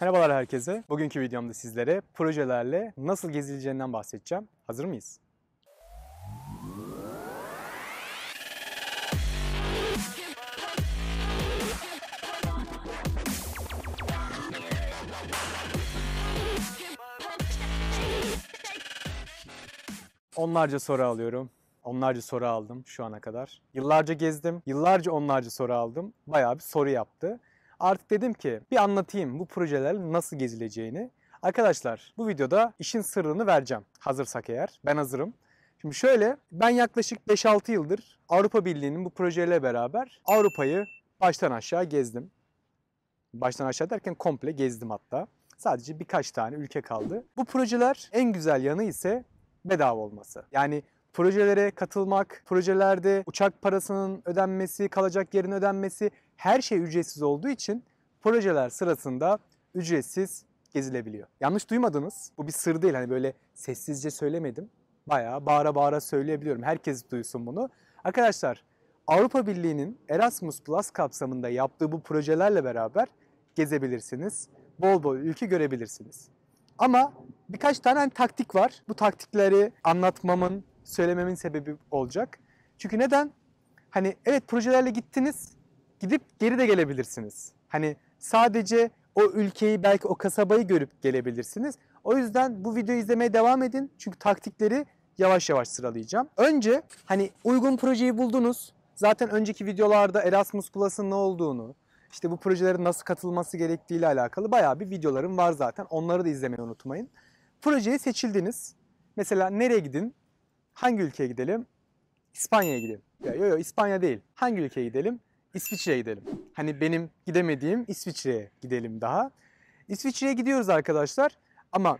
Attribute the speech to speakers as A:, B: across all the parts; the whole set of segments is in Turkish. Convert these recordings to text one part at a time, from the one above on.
A: Merhabalar herkese. Bugünkü videomda sizlere projelerle nasıl gezileceğinden bahsedeceğim. Hazır mıyız? Onlarca soru alıyorum. Onlarca soru aldım şu ana kadar. Yıllarca gezdim. Yıllarca onlarca soru aldım. Bayağı bir soru yaptı. Artık dedim ki bir anlatayım bu projeler nasıl gezileceğini. Arkadaşlar bu videoda işin sırrını vereceğim. Hazırsak eğer. Ben hazırım. Şimdi şöyle ben yaklaşık 5-6 yıldır Avrupa Birliği'nin bu projeyle beraber Avrupa'yı baştan aşağı gezdim. Baştan aşağı derken komple gezdim hatta. Sadece birkaç tane ülke kaldı. Bu projeler en güzel yanı ise bedava olması. Yani projelere katılmak, projelerde uçak parasının ödenmesi, kalacak yerin ödenmesi her şey ücretsiz olduğu için projeler sırasında ücretsiz gezilebiliyor. Yanlış duymadınız. Bu bir sır değil. Hani böyle sessizce söylemedim. Bayağı bağıra bağıra söyleyebiliyorum. Herkes duysun bunu. Arkadaşlar Avrupa Birliği'nin Erasmus Plus kapsamında yaptığı bu projelerle beraber gezebilirsiniz. Bol bol ülke görebilirsiniz. Ama birkaç tane hani taktik var. Bu taktikleri anlatmamın, söylememin sebebi olacak. Çünkü neden? Hani evet projelerle gittiniz gidip geri de gelebilirsiniz. Hani sadece o ülkeyi belki o kasabayı görüp gelebilirsiniz. O yüzden bu videoyu izlemeye devam edin. Çünkü taktikleri yavaş yavaş sıralayacağım. Önce hani uygun projeyi buldunuz. Zaten önceki videolarda Erasmus Plus'ın ne olduğunu, işte bu projelerin nasıl katılması gerektiği ile alakalı bayağı bir videolarım var zaten. Onları da izlemeyi unutmayın. Projeye seçildiniz. Mesela nereye gidin? Hangi ülkeye gidelim? İspanya'ya gidelim. Yok yok yo, İspanya değil. Hangi ülkeye gidelim? İsviçre'ye gidelim. Hani benim gidemediğim İsviçre'ye gidelim daha. İsviçre'ye gidiyoruz arkadaşlar ama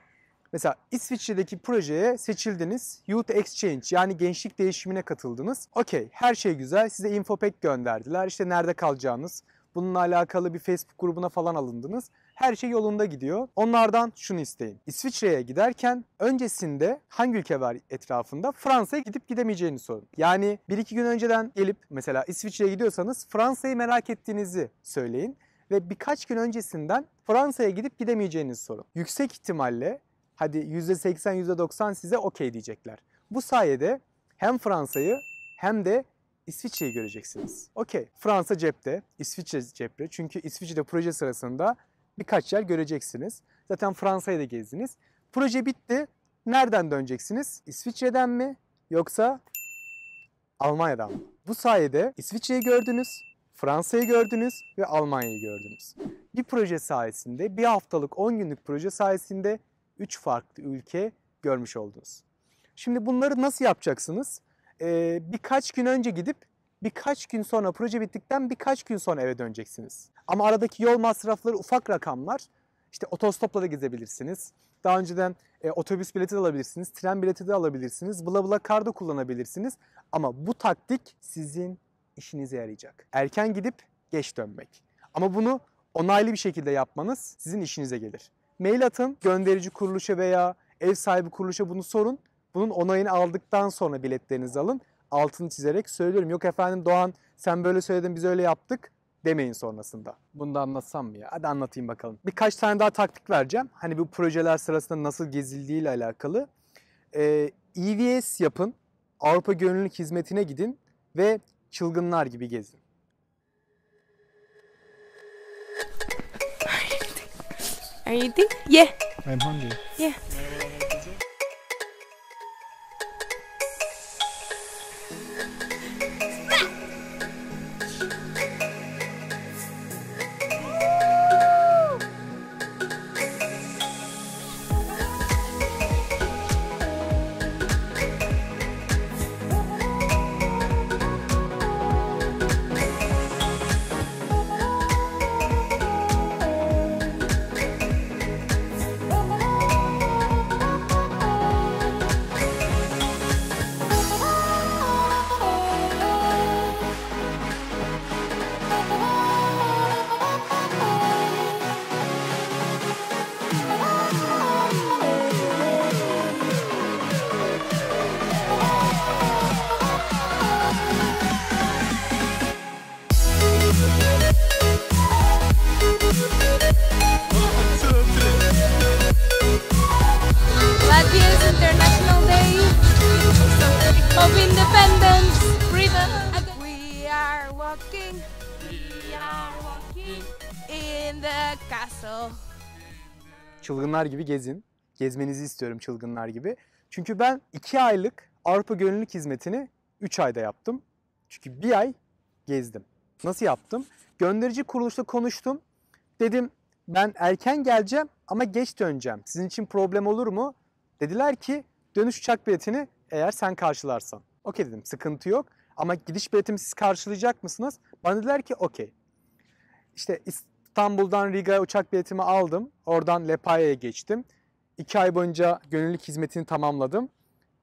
A: mesela İsviçre'deki projeye seçildiniz. Youth Exchange yani gençlik değişimine katıldınız. Okey her şey güzel. Size infopek gönderdiler. İşte nerede kalacağınız, Bununla alakalı bir Facebook grubuna falan alındınız. Her şey yolunda gidiyor. Onlardan şunu isteyin. İsviçre'ye giderken öncesinde hangi ülke var etrafında? Fransa'ya gidip gidemeyeceğini sorun. Yani bir iki gün önceden gelip mesela İsviçre'ye gidiyorsanız Fransa'yı merak ettiğinizi söyleyin ve birkaç gün öncesinden Fransa'ya gidip gidemeyeceğinizi sorun. Yüksek ihtimalle hadi %80 %90 size okey diyecekler. Bu sayede hem Fransa'yı hem de İsviçre'yi göreceksiniz. Okey. Fransa cepte, İsviçre cepte. Çünkü İsviçre'de proje sırasında birkaç yer göreceksiniz. Zaten Fransa'yı da gezdiniz. Proje bitti. Nereden döneceksiniz? İsviçre'den mi yoksa Almanya'dan mı? Bu sayede İsviçre'yi gördünüz, Fransa'yı gördünüz ve Almanya'yı gördünüz. Bir proje sayesinde, bir haftalık 10 günlük proje sayesinde 3 farklı ülke görmüş oldunuz. Şimdi bunları nasıl yapacaksınız? e, birkaç gün önce gidip birkaç gün sonra proje bittikten birkaç gün sonra eve döneceksiniz. Ama aradaki yol masrafları ufak rakamlar. İşte otostopla da gezebilirsiniz. Daha önceden e, otobüs bileti de alabilirsiniz, tren bileti de alabilirsiniz, bla bla kar da kullanabilirsiniz. Ama bu taktik sizin işinize yarayacak. Erken gidip geç dönmek. Ama bunu onaylı bir şekilde yapmanız sizin işinize gelir. Mail atın, gönderici kuruluşa veya ev sahibi kuruluşa bunu sorun. Bunun onayını aldıktan sonra biletlerinizi alın. Altını çizerek söylüyorum. Yok efendim Doğan sen böyle söyledin biz öyle yaptık demeyin sonrasında. Bunu da anlatsam mı ya? Hadi anlatayım bakalım. Birkaç tane daha taktik vereceğim. Hani bu projeler sırasında nasıl gezildiği ile alakalı. Ee, EVS yapın. Avrupa Gönüllülük Hizmeti'ne gidin ve çılgınlar gibi gezin. Are you there? Yeah. I'm hungry. Yeah. walking. We are walking in the castle. Çılgınlar gibi gezin. Gezmenizi istiyorum çılgınlar gibi. Çünkü ben iki aylık Avrupa Gönüllülük Hizmeti'ni 3 ayda yaptım. Çünkü bir ay gezdim. Nasıl yaptım? Gönderici kuruluşla konuştum. Dedim ben erken geleceğim ama geç döneceğim. Sizin için problem olur mu? Dediler ki dönüş uçak biletini eğer sen karşılarsan. Okey dedim sıkıntı yok. Ama gidiş biletimi siz karşılayacak mısınız? Bana dediler ki okey. İşte İstanbul'dan Riga'ya uçak biletimi aldım. Oradan Lepaya'ya geçtim. İki ay boyunca gönüllülük hizmetini tamamladım.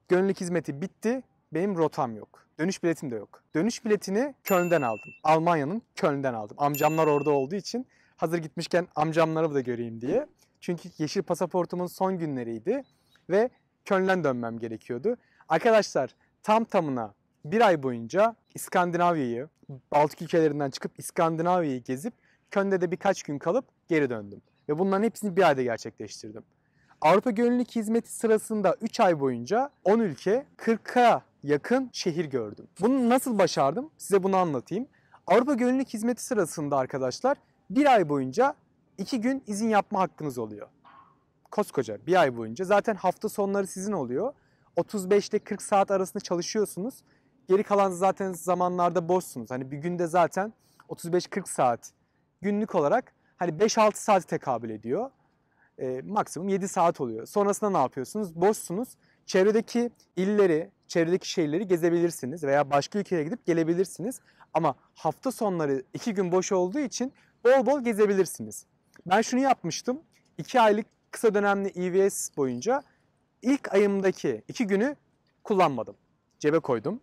A: Gönüllülük hizmeti bitti. Benim rotam yok. Dönüş biletim de yok. Dönüş biletini Köln'den aldım. Almanya'nın Köln'den aldım. Amcamlar orada olduğu için hazır gitmişken amcamları da göreyim diye. Çünkü yeşil pasaportumun son günleriydi ve Köln'den dönmem gerekiyordu. Arkadaşlar tam tamına bir ay boyunca İskandinavya'yı, Baltık ülkelerinden çıkıp İskandinavya'yı gezip Köln'de de birkaç gün kalıp geri döndüm. Ve bunların hepsini bir ayda gerçekleştirdim. Avrupa Gönüllülük Hizmeti sırasında 3 ay boyunca 10 ülke 40'a yakın şehir gördüm. Bunu nasıl başardım? Size bunu anlatayım. Avrupa Gönüllülük Hizmeti sırasında arkadaşlar bir ay boyunca 2 gün izin yapma hakkınız oluyor. Koskoca bir ay boyunca. Zaten hafta sonları sizin oluyor. 35 ile 40 saat arasında çalışıyorsunuz. Geri kalan zaten zamanlarda boşsunuz. Hani bir günde zaten 35-40 saat günlük olarak hani 5-6 saat tekabül ediyor. E, maksimum 7 saat oluyor. Sonrasında ne yapıyorsunuz? Boşsunuz. Çevredeki illeri, çevredeki şehirleri gezebilirsiniz veya başka ülkeye gidip gelebilirsiniz. Ama hafta sonları 2 gün boş olduğu için bol bol gezebilirsiniz. Ben şunu yapmıştım. 2 aylık kısa dönemli EVS boyunca ilk ayımdaki 2 günü kullanmadım. Cebe koydum.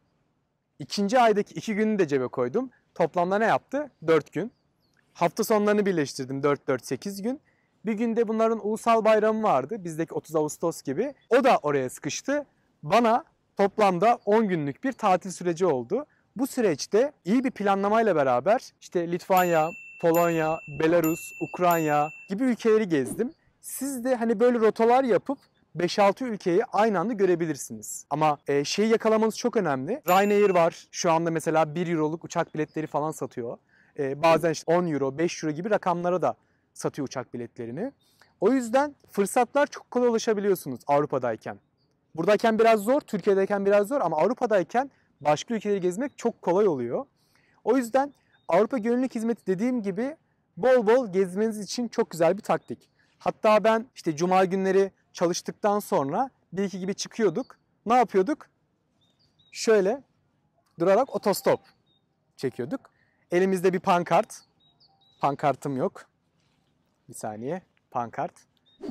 A: İkinci aydaki iki günü de cebe koydum. Toplamda ne yaptı? Dört gün. Hafta sonlarını birleştirdim. Dört, dört, sekiz gün. Bir günde bunların ulusal bayramı vardı. Bizdeki 30 Ağustos gibi. O da oraya sıkıştı. Bana toplamda 10 günlük bir tatil süreci oldu. Bu süreçte iyi bir planlamayla beraber işte Litvanya, Polonya, Belarus, Ukrayna gibi ülkeleri gezdim. Siz de hani böyle rotalar yapıp 5-6 ülkeyi aynı anda görebilirsiniz. Ama e, şeyi yakalamanız çok önemli. Ryanair var. Şu anda mesela 1 euroluk uçak biletleri falan satıyor. E, bazen işte 10 euro, 5 euro gibi rakamlara da satıyor uçak biletlerini. O yüzden fırsatlar çok kolay ulaşabiliyorsunuz Avrupa'dayken. Buradayken biraz zor, Türkiye'deyken biraz zor ama Avrupa'dayken başka ülkeleri gezmek çok kolay oluyor. O yüzden Avrupa Gönüllülük Hizmeti dediğim gibi bol bol gezmeniz için çok güzel bir taktik. Hatta ben işte cuma günleri çalıştıktan sonra bir iki gibi çıkıyorduk. Ne yapıyorduk? Şöyle durarak otostop çekiyorduk. Elimizde bir pankart. Pankartım yok. Bir saniye. Pankart.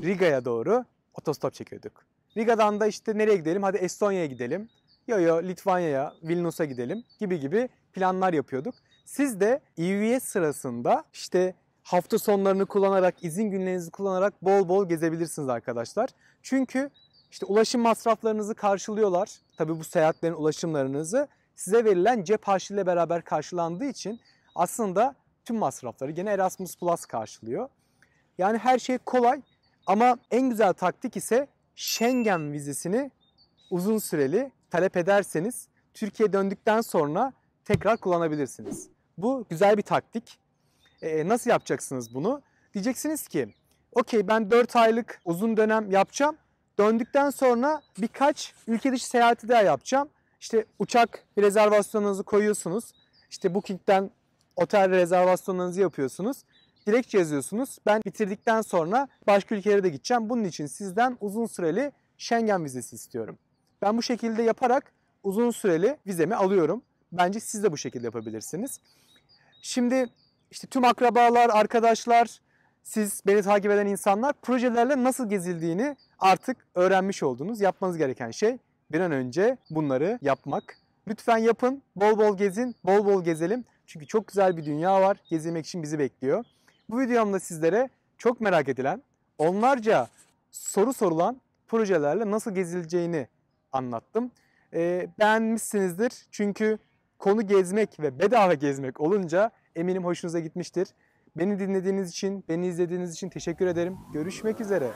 A: Riga'ya doğru otostop çekiyorduk. Riga'dan da işte nereye gidelim? Hadi Estonya'ya gidelim. Yo yo Litvanya'ya, Vilnusa gidelim gibi gibi planlar yapıyorduk. Siz de EVS sırasında işte hafta sonlarını kullanarak, izin günlerinizi kullanarak bol bol gezebilirsiniz arkadaşlar. Çünkü işte ulaşım masraflarınızı karşılıyorlar. Tabi bu seyahatlerin ulaşımlarınızı size verilen cep harçlığıyla beraber karşılandığı için aslında tüm masrafları gene Erasmus Plus karşılıyor. Yani her şey kolay ama en güzel taktik ise Schengen vizesini uzun süreli talep ederseniz Türkiye döndükten sonra tekrar kullanabilirsiniz. Bu güzel bir taktik. E, nasıl yapacaksınız bunu? Diyeceksiniz ki okey ben 4 aylık uzun dönem yapacağım. Döndükten sonra birkaç ülke dışı seyahati daha yapacağım. İşte uçak rezervasyonunuzu koyuyorsunuz. İşte Booking'den otel rezervasyonlarınızı yapıyorsunuz. direkt yazıyorsunuz. Ben bitirdikten sonra başka ülkelere de gideceğim. Bunun için sizden uzun süreli Schengen vizesi istiyorum. Ben bu şekilde yaparak uzun süreli vizemi alıyorum. Bence siz de bu şekilde yapabilirsiniz. Şimdi işte tüm akrabalar, arkadaşlar, siz beni takip eden insanlar projelerle nasıl gezildiğini artık öğrenmiş oldunuz. Yapmanız gereken şey bir an önce bunları yapmak. Lütfen yapın, bol bol gezin, bol bol gezelim. Çünkü çok güzel bir dünya var, gezilmek için bizi bekliyor. Bu videomda sizlere çok merak edilen, onlarca soru sorulan projelerle nasıl gezileceğini anlattım. Ee, beğenmişsinizdir çünkü konu gezmek ve bedava gezmek olunca Eminim hoşunuza gitmiştir. Beni dinlediğiniz için, beni izlediğiniz için teşekkür ederim. Görüşmek üzere.